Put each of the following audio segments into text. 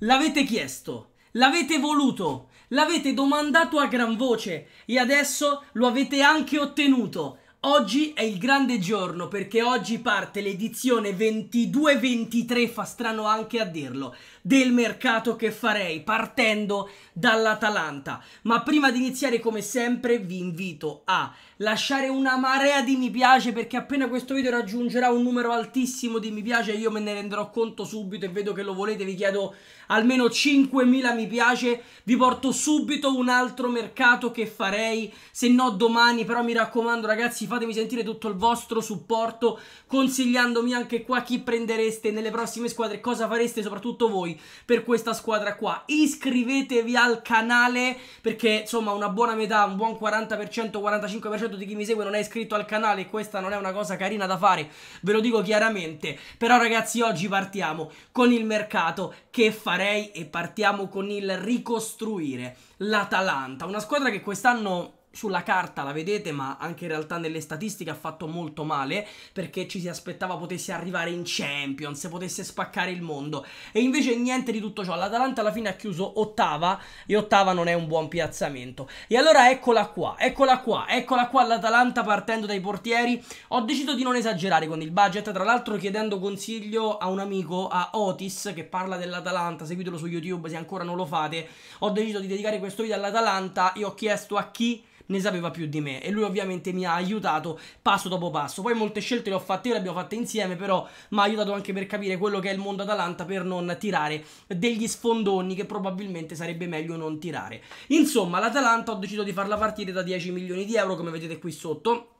L'avete chiesto, l'avete voluto, l'avete domandato a gran voce e adesso lo avete anche ottenuto. Oggi è il grande giorno perché oggi parte l'edizione 22-23, fa strano anche a dirlo, del mercato che farei partendo dall'Atalanta. Ma prima di iniziare come sempre vi invito a lasciare una marea di mi piace perché appena questo video raggiungerà un numero altissimo di mi piace io me ne renderò conto subito e vedo che lo volete, vi chiedo almeno 5.000 mi piace, vi porto subito un altro mercato che farei, se no domani, però mi raccomando ragazzi fatemi sentire tutto il vostro supporto consigliandomi anche qua chi prendereste nelle prossime squadre, cosa fareste soprattutto voi per questa squadra qua. Iscrivetevi al canale perché insomma una buona metà, un buon 40%, 45% piaciuto di chi mi segue non è iscritto al canale e questa non è una cosa carina da fare, ve lo dico chiaramente. Però ragazzi oggi partiamo con il mercato che farei e partiamo con il ricostruire l'Atalanta, una squadra che quest'anno sulla carta la vedete, ma anche in realtà nelle statistiche ha fatto molto male perché ci si aspettava potesse arrivare in Champions, potesse spaccare il mondo. E invece niente di tutto ciò. L'Atalanta alla fine ha chiuso ottava e ottava non è un buon piazzamento. E allora eccola qua, eccola qua, eccola qua l'Atalanta partendo dai portieri. Ho deciso di non esagerare con il budget, tra l'altro chiedendo consiglio a un amico, a Otis, che parla dell'Atalanta, seguitelo su YouTube se ancora non lo fate. Ho deciso di dedicare questo video all'Atalanta e ho chiesto a chi ne sapeva più di me e lui ovviamente mi ha aiutato passo dopo passo. Poi molte scelte le ho fatte io, le abbiamo fatte insieme, però mi ha aiutato anche per capire quello che è il mondo Atalanta per non tirare degli sfondoni che probabilmente sarebbe meglio non tirare. Insomma, l'Atalanta ho deciso di farla partire da 10 milioni di euro, come vedete qui sotto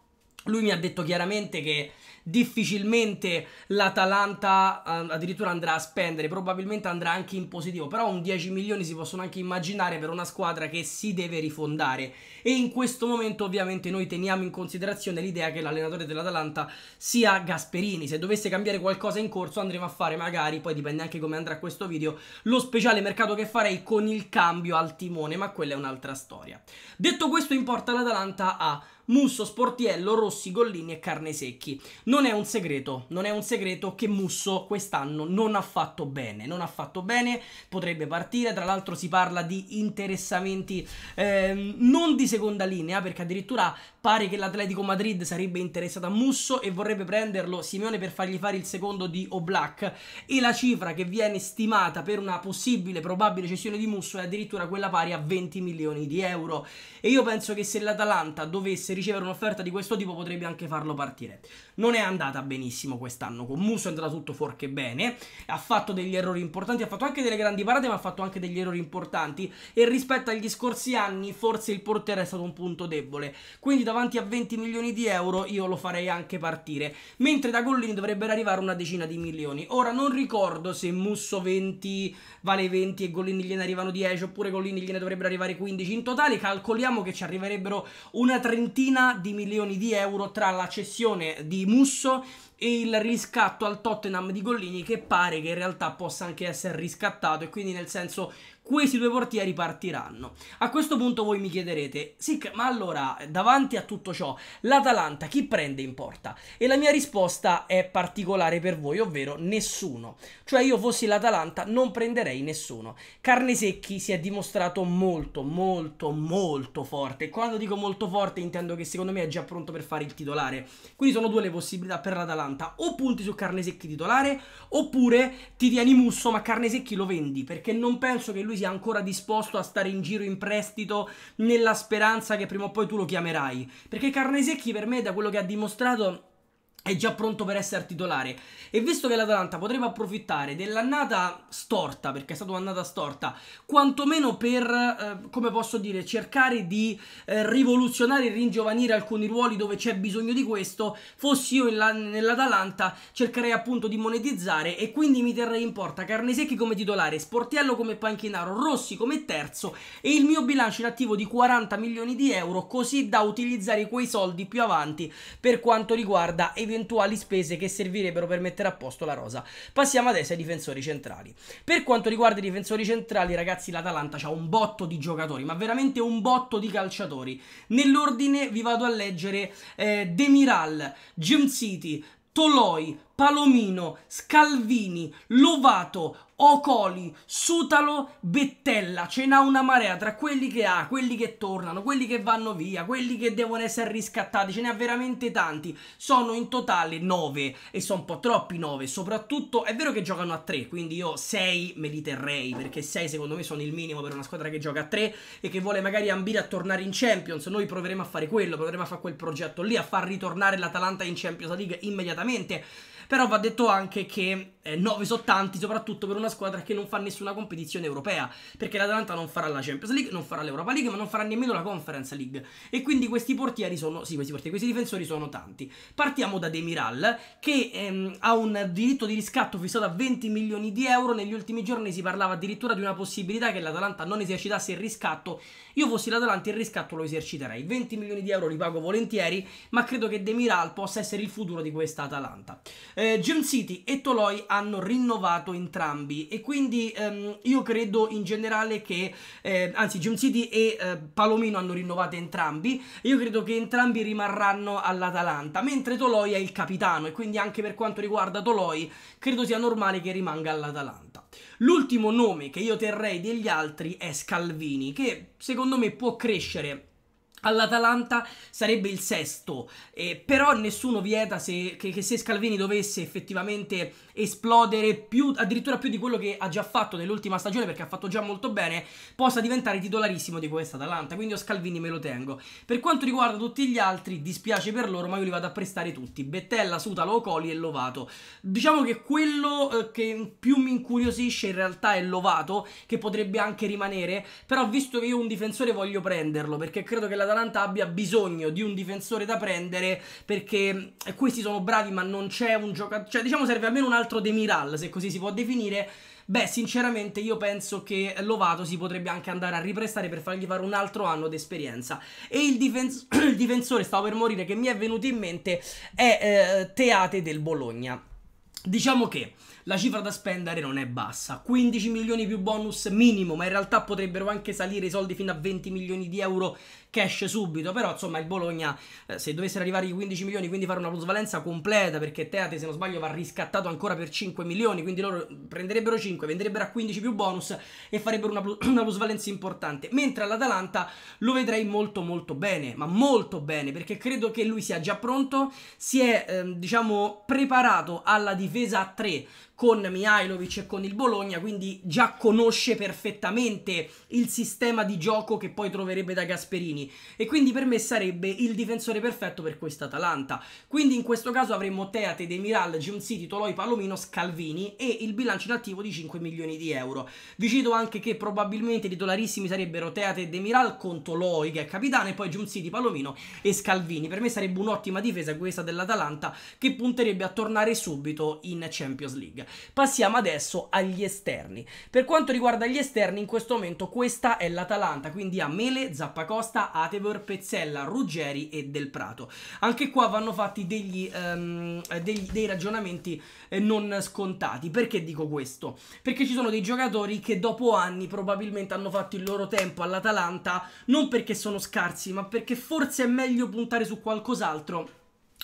lui mi ha detto chiaramente che difficilmente l'Atalanta eh, addirittura andrà a spendere, probabilmente andrà anche in positivo, però un 10 milioni si possono anche immaginare per una squadra che si deve rifondare e in questo momento ovviamente noi teniamo in considerazione l'idea che l'allenatore dell'Atalanta sia Gasperini, se dovesse cambiare qualcosa in corso andremo a fare magari, poi dipende anche come andrà questo video, lo speciale mercato che farei con il cambio al timone, ma quella è un'altra storia. Detto questo importa l'Atalanta a Musso, Sportiello, Rossi, Gollini e Carne Secchi. Non è un segreto, non è un segreto che Musso quest'anno non ha fatto bene, non ha fatto bene, potrebbe partire, tra l'altro si parla di interessamenti eh, non di seconda linea perché addirittura pare che l'Atletico Madrid sarebbe interessato a Musso e vorrebbe prenderlo Simeone per fargli fare il secondo di O'Black e la cifra che viene stimata per una possibile probabile cessione di Musso è addirittura quella pari a 20 milioni di euro e io penso che se l'Atalanta dovesse ricevere un'offerta di questo tipo potrebbe anche farlo partire. Non è andata benissimo quest'anno, con Musso è andata tutto fuorché bene, ha fatto degli errori importanti, ha fatto anche delle grandi parate ma ha fatto anche degli errori importanti e rispetto agli scorsi anni forse il portiere è stato un punto debole, quindi davanti a 20 milioni di euro io lo farei anche partire, mentre da Gollini dovrebbero arrivare una decina di milioni. Ora non ricordo se Musso 20 vale 20 e Gollini gliene arrivano 10 oppure Gollini gliene dovrebbero arrivare 15, in totale calcoliamo che ci arriverebbero una trentina trentina di milioni di euro tra la cessione di Musso e il riscatto al Tottenham di Gollini che pare che in realtà possa anche essere riscattato e quindi nel senso questi due portieri partiranno. A questo punto voi mi chiederete, sì, ma allora davanti a tutto ciò, l'Atalanta chi prende in porta? E la mia risposta è particolare per voi, ovvero nessuno. Cioè io fossi l'Atalanta non prenderei nessuno. Carnesecchi si è dimostrato molto, molto, molto forte. E quando dico molto forte intendo che secondo me è già pronto per fare il titolare. Quindi sono due le possibilità per l'Atalanta, o punti su Carnesecchi titolare, oppure ti tieni Musso ma Carnesecchi lo vendi, perché non penso che lui lui sia ancora disposto a stare in giro in prestito nella speranza che prima o poi tu lo chiamerai. Perché Carnesecchi per me, da quello che ha dimostrato è già pronto per essere titolare. E visto che l'Atalanta potrebbe approfittare dell'annata storta, perché è stata un'annata storta, quantomeno per, eh, come posso dire, cercare di eh, rivoluzionare e ringiovanire alcuni ruoli dove c'è bisogno di questo, fossi io la, nell'Atalanta cercherei appunto di monetizzare e quindi mi terrei in porta Carnesecchi come titolare, Sportiello come panchinaro, Rossi come terzo e il mio bilancio in attivo di 40 milioni di euro, così da utilizzare quei soldi più avanti per quanto riguarda eventualmente eventuali spese che servirebbero per mettere a posto la rosa. Passiamo adesso ai difensori centrali. Per quanto riguarda i difensori centrali, ragazzi, l'Atalanta ha un botto di giocatori, ma veramente un botto di calciatori. Nell'ordine vi vado a leggere eh, Demiral, Gem City, Toloi, Palomino, Scalvini, Lovato, Ocoli, Sutalo, Bettella, ce n'ha una marea tra quelli che ha, quelli che tornano, quelli che vanno via, quelli che devono essere riscattati, ce n'ha veramente tanti. Sono in totale 9 e sono un po' troppi 9, soprattutto è vero che giocano a 3, quindi io 6 me li terrei, perché 6 secondo me sono il minimo per una squadra che gioca a 3 e che vuole magari ambire a tornare in Champions. Noi proveremo a fare quello, proveremo a fare quel progetto lì, a far ritornare l'Atalanta in Champions League immediatamente però va detto anche che eh, 9 sono tanti, soprattutto per una squadra che non fa nessuna competizione europea, perché l'Atalanta non farà la Champions League, non farà l'Europa League, ma non farà nemmeno la Conference League. E quindi questi portieri sono, sì, questi portieri, questi difensori sono tanti. Partiamo da Demiral, che ehm, ha un diritto di riscatto fissato a 20 milioni di euro, negli ultimi giorni si parlava addirittura di una possibilità che l'Atalanta non esercitasse il riscatto. Io fossi l'Atalanta il riscatto lo eserciterei, 20 milioni di euro li pago volentieri, ma credo che Demiral possa essere il futuro di questa Atalanta. Eh, Gem City e Toloi hanno hanno rinnovato entrambi e quindi ehm, io credo in generale che, eh, anzi Jim City e eh, Palomino hanno rinnovato entrambi, io credo che entrambi rimarranno all'Atalanta, mentre Toloi è il capitano e quindi anche per quanto riguarda Toloi credo sia normale che rimanga all'Atalanta. L'ultimo nome che io terrei degli altri è Scalvini, che secondo me può crescere all'Atalanta sarebbe il sesto, eh, però nessuno vieta se, che, che, se Scalvini dovesse effettivamente esplodere più, addirittura più di quello che ha già fatto nell'ultima stagione, perché ha fatto già molto bene, possa diventare titolarissimo di questa Atalanta, quindi io Scalvini me lo tengo. Per quanto riguarda tutti gli altri, dispiace per loro, ma io li vado a prestare tutti, Bettella, Sutalo, Coli e Lovato. Diciamo che quello eh, che più mi incuriosisce in realtà è Lovato, che potrebbe anche rimanere, però visto che io un difensore voglio prenderlo, perché credo che l'Atalanta l'Atalanta abbia bisogno di un difensore da prendere perché mm, questi sono bravi ma non c'è un giocatore, cioè diciamo serve almeno un altro Demiral se così si può definire. Beh, sinceramente io penso che Lovato si potrebbe anche andare a riprestare per fargli fare un altro anno d'esperienza. E il, difenso- il, difensore, stavo per morire, che mi è venuto in mente è eh, Teate del Bologna. Diciamo che la cifra da spendere non è bassa. 15 milioni più bonus minimo, ma in realtà potrebbero anche salire i soldi fino a 20 milioni di euro cash subito. Però insomma il Bologna, eh, se dovessero arrivare i 15 milioni, quindi fare una plusvalenza completa, perché Teate se non sbaglio va riscattato ancora per 5 milioni, quindi loro prenderebbero 5, venderebbero a 15 più bonus e farebbero una, plus- una plusvalenza importante. Mentre all'Atalanta lo vedrei molto molto bene, ma molto bene, perché credo che lui sia già pronto, si è eh, diciamo preparato alla difesa a 3 con Mihailovic e con il Bologna, quindi già conosce perfettamente il sistema di gioco che poi troverebbe da Gasperini e quindi per me sarebbe il difensore perfetto per questa Atalanta. Quindi in questo caso avremmo Teate, De Miral, Giun City, Toloi, Palomino, Scalvini e il bilancio in di 5 milioni di euro. Vi cito anche che probabilmente i titolarissimi sarebbero Teate e De con Toloi che è capitano e poi Giun City, Palomino e Scalvini. Per me sarebbe un'ottima difesa questa dell'Atalanta che punterebbe a tornare subito in Champions League. Passiamo adesso agli esterni. Per quanto riguarda gli esterni, in questo momento questa è l'Atalanta, quindi a Mele, Zappacosta, Atevor, Pezzella, Ruggeri e Del Prato. Anche qua vanno fatti degli, um, degli, dei ragionamenti eh, non scontati. Perché dico questo? Perché ci sono dei giocatori che dopo anni probabilmente hanno fatto il loro tempo all'Atalanta, non perché sono scarsi, ma perché forse è meglio puntare su qualcos'altro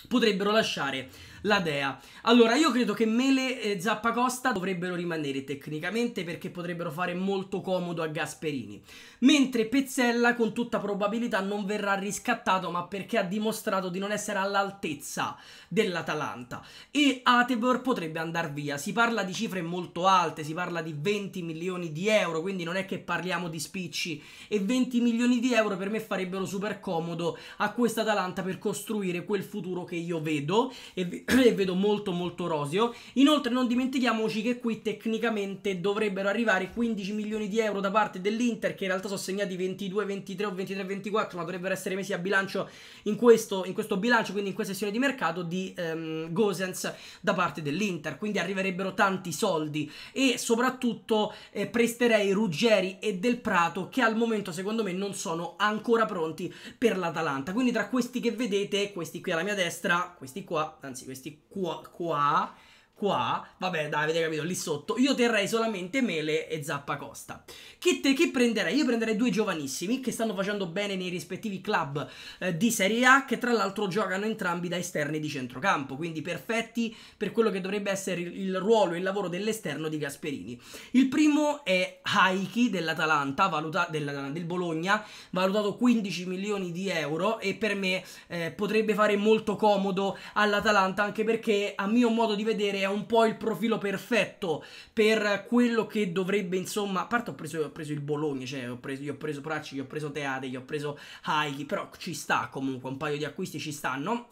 potrebbero lasciare la dea. Allora, io credo che Mele e Zappacosta dovrebbero rimanere tecnicamente perché potrebbero fare molto comodo a Gasperini. Mentre Pezzella con tutta probabilità non verrà riscattato, ma perché ha dimostrato di non essere all'altezza dell'Atalanta. E Atebor potrebbe andare via. Si parla di cifre molto alte, si parla di 20 milioni di euro, quindi non è che parliamo di spicci. E 20 milioni di euro per me farebbero super comodo a questa Atalanta per costruire quel futuro quello che io vedo e, e vedo molto molto roseo. Inoltre non dimentichiamoci che qui tecnicamente dovrebbero arrivare 15 milioni di euro da parte dell'Inter che in realtà sono segnati 22, 23 o 23, 24 ma dovrebbero essere messi a bilancio in questo, in questo bilancio, quindi in questa sessione di mercato di ehm, Gosens da parte dell'Inter. Quindi arriverebbero tanti soldi e soprattutto eh, presterei Ruggeri e Del Prato che al momento secondo me non sono ancora pronti per l'Atalanta. Quindi tra questi che vedete, questi qui alla mia destra, destra, questi qua, anzi questi qua, qua Qua, vabbè, dai, avete capito, lì sotto. Io terrei solamente Mele e Zappa Costa. Che, te, che prenderei? Io prenderei due giovanissimi che stanno facendo bene nei rispettivi club eh, di Serie A, che tra l'altro giocano entrambi da esterni di centrocampo, quindi perfetti per quello che dovrebbe essere il, il ruolo e il lavoro dell'esterno di Gasperini. Il primo è Haiki dell'Atalanta, valuta, del Bologna, valutato 15 milioni di euro e per me eh, potrebbe fare molto comodo all'Atalanta, anche perché a mio modo di vedere è un po' il profilo perfetto per quello che dovrebbe, insomma. A parte ho preso, ho preso il Bologna, cioè ho preso, gli ho preso Pracci, gli ho preso Teate, gli ho preso Haichi, però ci sta comunque, un paio di acquisti ci stanno.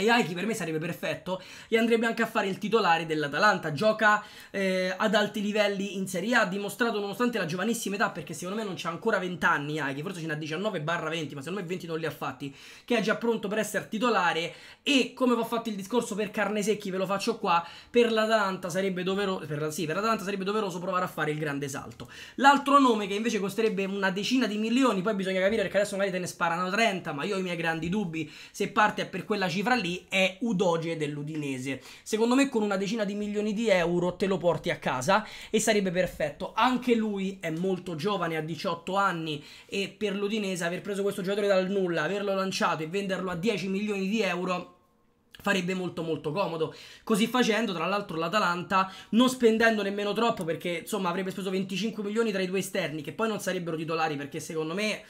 E Aiki per me sarebbe perfetto e andrebbe anche a fare il titolare dell'Atalanta. Gioca eh, ad alti livelli in Serie A, ha dimostrato nonostante la giovanissima età, perché secondo me non c'ha ancora 20 anni Aiki, forse ce n'ha 19 20, ma secondo me 20 non li ha fatti, che è già pronto per essere titolare e come ho fatto il discorso per Carnesecchi, ve lo faccio qua, per l'Atalanta sarebbe, dovero, per, sì, per l'Atalanta sarebbe doveroso provare a fare il grande salto. L'altro nome che invece costerebbe una decina di milioni, poi bisogna capire perché adesso magari te ne sparano 30, ma io ho i miei grandi dubbi se parte per quella cifra lì, Gnabry è Udoge dell'Udinese. Secondo me con una decina di milioni di euro te lo porti a casa e sarebbe perfetto. Anche lui è molto giovane, ha 18 anni e per l'Udinese aver preso questo giocatore dal nulla, averlo lanciato e venderlo a 10 milioni di euro farebbe molto molto comodo. Così facendo, tra l'altro, l'Atalanta non spendendo nemmeno troppo perché insomma avrebbe speso 25 milioni tra i due esterni che poi non sarebbero titolari perché secondo me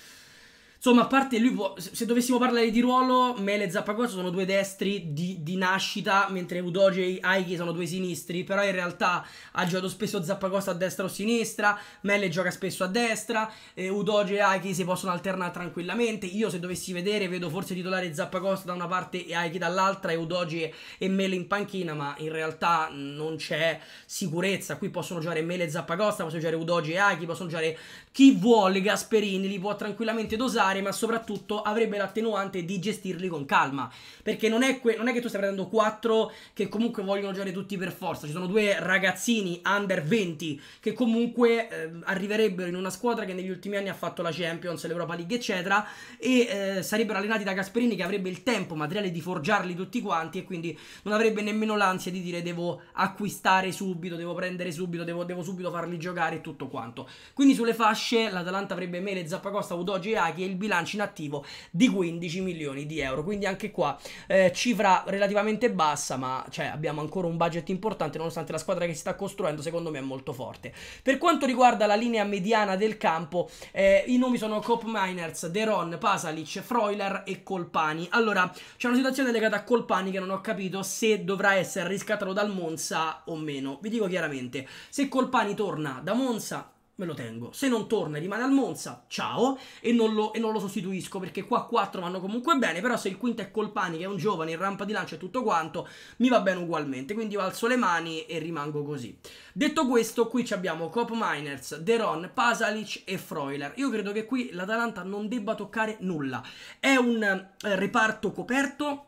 Insomma, a parte lui, può, se dovessimo parlare di ruolo, Mele e Zappacosta sono due destri di, di nascita, mentre Udoge e Aiki sono due sinistri, però in realtà ha giocato spesso Zappacosta a destra o a sinistra, Mele gioca spesso a destra, eh, Udoge e Aiki si possono alternare tranquillamente, io se dovessi vedere vedo forse titolare Zappacosta da una parte e Aiki dall'altra e Udoge e Mele in panchina, ma in realtà non c'è sicurezza, qui possono giocare Mele e Zappacosta, possono giocare Udoge e Aiki, possono giocare chi vuole Gasperini, li può tranquillamente dosare, mangiare, ma soprattutto avrebbe l'attenuante di gestirli con calma. Perché non è, non è che tu stai prendendo quattro che comunque vogliono giocare tutti per forza. Ci sono due ragazzini under 20 che comunque eh, arriverebbero in una squadra che negli ultimi anni ha fatto la Champions, l'Europa League, eccetera. E eh, sarebbero allenati da Gasperini che avrebbe il tempo materiale di forgiarli tutti quanti e quindi non avrebbe nemmeno l'ansia di dire devo acquistare subito, devo prendere subito, devo, devo subito farli giocare e tutto quanto. Quindi sulle fasce l'Atalanta avrebbe Mele, Zappacosta, Udogi e Aki e il bilancio in attivo di 15 milioni di euro. Quindi anche qua eh, cifra relativamente bassa, ma cioè, abbiamo ancora un budget importante nonostante la squadra che si sta costruendo secondo me è molto forte. Per quanto riguarda la linea mediana del campo, eh, i nomi sono Cop Miners, Deron, Pasalic, Freuler e Colpani. Allora, c'è una situazione legata a Colpani che non ho capito se dovrà essere riscattato dal Monza o meno. Vi dico chiaramente, se Colpani torna da Monza me lo tengo. Se non torna e rimane al Monza, ciao, e non, lo, e non, lo, sostituisco perché qua 4 vanno comunque bene, però se il quinto è Colpani che è un giovane in rampa di lancio e tutto quanto, mi va bene ugualmente, quindi io alzo le mani e rimango così. Detto questo, qui abbiamo Cop Miners, Deron, Pasalic e Freuler. Io credo che qui l'Atalanta non debba toccare nulla. È un eh, reparto coperto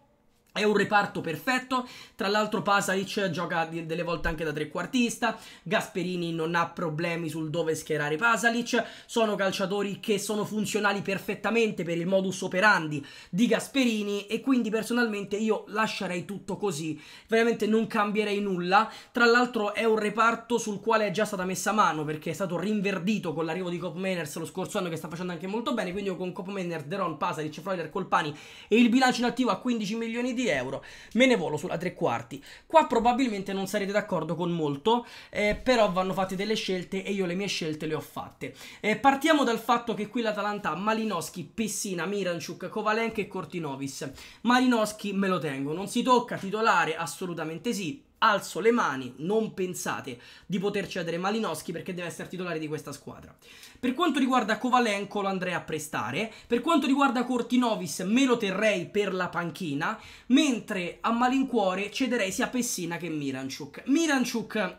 è un reparto perfetto, tra l'altro Pasalic gioca delle volte anche da trequartista, Gasperini non ha problemi sul dove schierare Pasalic, sono calciatori che sono funzionali perfettamente per il modus operandi di Gasperini e quindi personalmente io lascerei tutto così, veramente non cambierei nulla, tra l'altro è un reparto sul quale è già stata messa mano perché è stato rinverdito con l'arrivo di Cop lo scorso anno che sta facendo anche molto bene, quindi io con Cop Deron, Pasalic, Freuler, Colpani e il bilancio in attivo a 15 milioni di di euro. Me ne volo sulla tre quarti. Qua probabilmente non sarete d'accordo con molto, eh, però vanno fatte delle scelte e io le mie scelte le ho fatte. Eh, partiamo dal fatto che qui l'Atalanta ha Malinowski, Pessina, Miranchuk, Kovalenka e Cortinovis. Malinowski me lo tengo, non si tocca, titolare assolutamente sì alzo le mani, non pensate di poter cedere Malinowski perché deve essere titolare di questa squadra. Per quanto riguarda Kovalenko lo andrei a prestare, per quanto riguarda Cortinovis me lo terrei per la panchina, mentre a malincuore cederei sia Pessina che Miranchuk. Miranchuk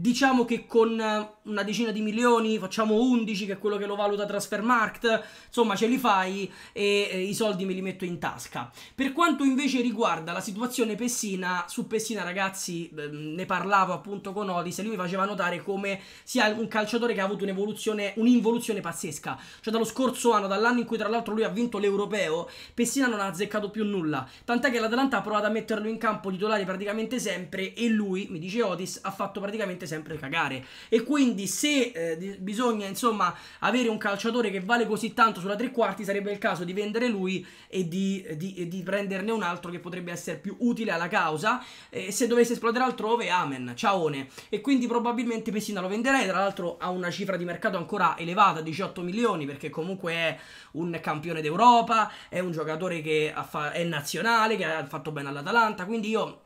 Diciamo che con eh, una decina di milioni facciamo 11, che è quello che lo valuta Transfermarkt, insomma ce li fai e, i soldi me li metto in tasca. Per quanto invece riguarda la situazione Pessina, su Pessina ragazzi ehm, ne parlavo appunto con Odis e lui mi faceva notare come sia un calciatore che ha avuto un'evoluzione, un'involuzione pazzesca. Cioè dallo scorso anno, dall'anno in cui tra l'altro lui ha vinto l'Europeo, Pessina non ha azzeccato più nulla. Tant'è che l'Atalanta ha provato a metterlo in campo titolare praticamente sempre e lui, mi dice Odis, ha fatto praticamente sempre cagare. E quindi se eh, bisogna insomma avere un calciatore che vale così tanto sulla tre quarti, sarebbe il caso di vendere lui e di, di, di prenderne un altro che potrebbe essere più utile alla causa. Eh, se dovesse esplodere altrove, amen, ciaone. E quindi probabilmente Pessina lo venderei, tra l'altro ha una cifra di mercato ancora elevata, 18 milioni, perché comunque è un campione d'Europa, è un giocatore che è nazionale, che ha fatto bene all'Atalanta, quindi io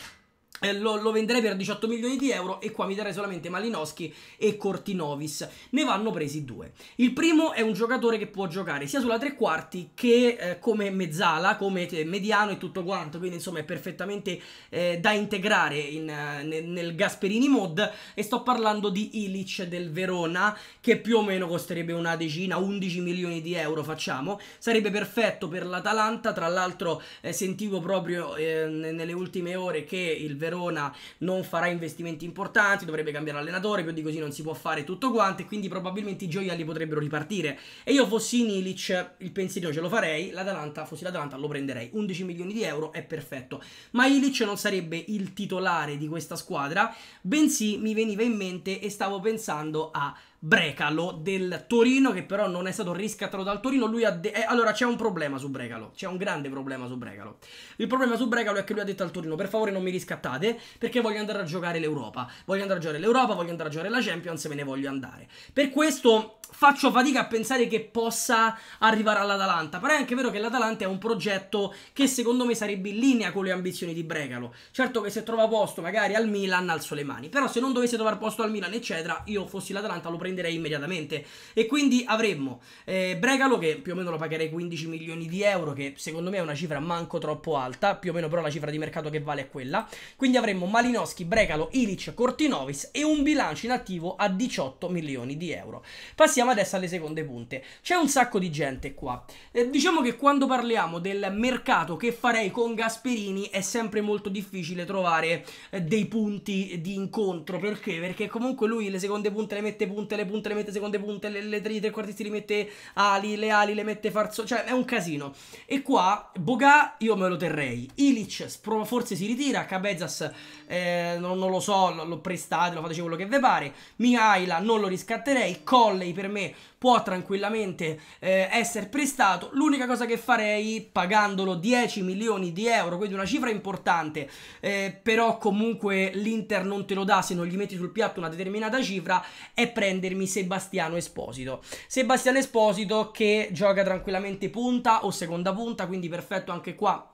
eh, lo, lo, venderei per 18 milioni di euro e qua mi darei solamente Malinowski e Cortinovis. Ne vanno presi due. Il primo è un giocatore che può giocare sia sulla tre quarti che eh, come mezzala, come eh, mediano e tutto quanto. Quindi insomma è perfettamente eh, da integrare in, eh, nel, nel, Gasperini mod. E sto parlando di Ilic del Verona che più o meno costerebbe una decina, 11 milioni di euro facciamo. Sarebbe perfetto per l'Atalanta. Tra l'altro eh, sentivo proprio nelle ultime ore che il Verona Verona non farà investimenti importanti, dovrebbe cambiare allenatore, più di così non si può fare tutto quanto e quindi probabilmente i gioielli potrebbero ripartire. E io fossi in Ilic, il pensiero ce lo farei, l'Atalanta, fossi l'Atalanta lo prenderei, 11 milioni di euro è perfetto. Ma Ilic non sarebbe il titolare di questa squadra, bensì mi veniva in mente e stavo pensando a Brecalo del Torino, che però non è stato riscattato dal Torino. Lui ha de- eh, allora c'è un problema su Brecalo, c'è un grande problema su Brecalo. Il problema su Brecalo è che lui ha detto al Torino: per favore non mi riscattate perché voglio andare a giocare l'Europa. Voglio andare a giocare l'Europa, voglio andare a giocare la Champions, me ne voglio andare. Per questo faccio fatica a pensare che possa arrivare all'Atalanta. Però è anche vero che l'Atalanta è un progetto che secondo me sarebbe in linea con le ambizioni di Brecalo. Certo che se trova posto magari al Milan alzo le mani. Però se non dovesse trovare posto al Milan, eccetera, io fossi l'Atalanta lo prenderei prenderei immediatamente. E quindi avremmo eh, Bregalo che più o meno lo pagherei 15 milioni di euro, che secondo me è una cifra manco troppo alta, più o meno però la cifra di mercato che vale è quella. Quindi avremmo Malinowski, Bregalo, Ilic, Cortinovis e un bilancio inattivo a 18 milioni di euro. Passiamo adesso alle seconde punte. C'è un sacco di gente qua. Eh, diciamo che quando parliamo del mercato che farei con Gasperini è sempre molto difficile trovare eh, dei punti di incontro. Perché? Perché comunque lui le seconde punte le mette punte punte, le punte le mette seconde punte, le, le tre, tre quartisti li mette ali, le ali le mette farzo, cioè è un casino. E qua Boga io me lo terrei, Ilic forse si ritira, Cabezas eh, non, non, lo so, lo, lo, prestate, lo fateci quello che vi pare, Mihaila non lo riscatterei, Colley per me può tranquillamente eh, essere prestato, l'unica cosa che farei pagandolo 10 milioni di euro, quindi una cifra importante, eh, però comunque l'Inter non te lo dà se non gli metti sul piatto una determinata cifra, è prendere prendermi Sebastiano Esposito. Sebastiano Esposito che gioca tranquillamente punta o seconda punta, quindi perfetto anche qua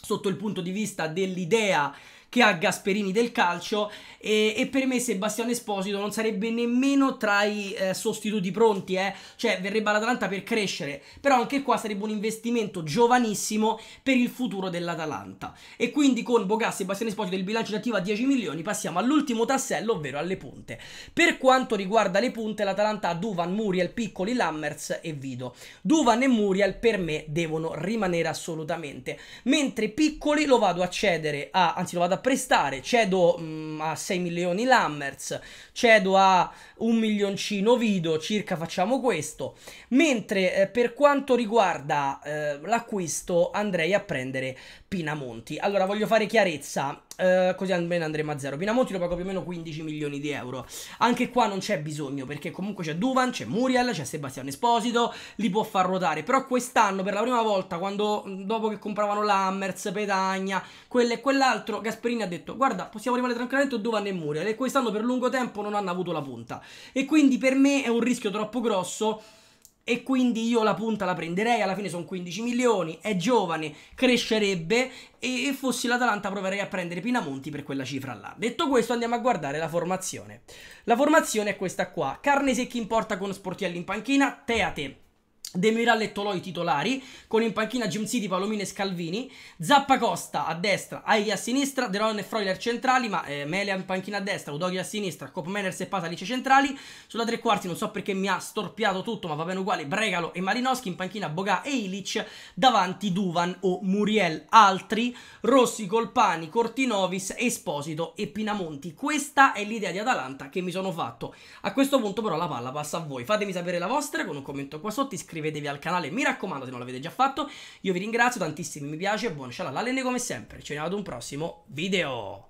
sotto il punto di vista dell'idea che ha Gasperini del calcio e, e per me Sebastiano Esposito non sarebbe nemmeno tra i eh, sostituti pronti, eh. cioè verrebbe all'Atalanta per crescere, però anche qua sarebbe un investimento giovanissimo per il futuro dell'Atalanta. E quindi con Bogas Sebastiano Esposito il bilancio attivo a 10 milioni passiamo all'ultimo tassello, ovvero alle punte. Per quanto riguarda le punte, l'Atalanta ha Duvan, Muriel, Piccoli, Lammers e Vido. Duvan e Muriel per me devono rimanere assolutamente, mentre Piccoli lo vado a cedere a, anzi lo vado a prestare, cedo mh, mm, a 6 milioni Lammers, cedo a un milioncino video, circa facciamo questo. Mentre eh, per quanto riguarda eh, l'acquisto andrei a prendere Pinamonti. Allora voglio fare chiarezza, eh, così almeno andremo a zero. Pinamonti lo pago più o meno 15 milioni di euro. Anche qua non c'è bisogno perché comunque c'è Duvan, c'è Muriel, c'è Sebastiano Esposito, li può far ruotare. Però quest'anno per la prima volta, quando, dopo che compravano Lammers Petagna, quello e quell'altro, Gasperini ha detto guarda possiamo rimanere tranquillamente Duvan e Muriel e quest'anno per lungo tempo non hanno avuto la punta. E quindi per me è un rischio troppo grosso e quindi io la punta la prenderei, alla fine sono 15 milioni, è giovane, crescerebbe e, e fossi l'Atalanta proverei a prendere Pinamonti per quella cifra là. Detto questo andiamo a guardare la formazione. La formazione è questa qua, carne secchi in porta con Sportielli in panchina, Teate, Demiral e Toloi titolari, con in panchina Jim City, Palomino e Scalvini, Zappa Costa a destra, Aighi a sinistra, De Ron e Freuler centrali, ma eh, Melia in panchina a destra, Udoghi a sinistra, Cop Meners e Pasalice centrali, sulla tre quarti non so perché mi ha storpiato tutto, ma va bene uguale, Bregalo e Marinoschi, in panchina Bogà e Ilic, davanti Duvan o Muriel, altri, Rossi, Colpani, Cortinovis, Esposito e Pinamonti. Questa è l'idea di Atalanta che mi sono fatto. A questo punto però la palla passa a voi, fatemi sapere la vostra con un commento qua sotto, iscrivetevi iscrivetevi al canale, mi raccomando se non l'avete già fatto. Io vi ringrazio, tantissimi mi piace, buon shalala, e come sempre, ci vediamo ad un prossimo video.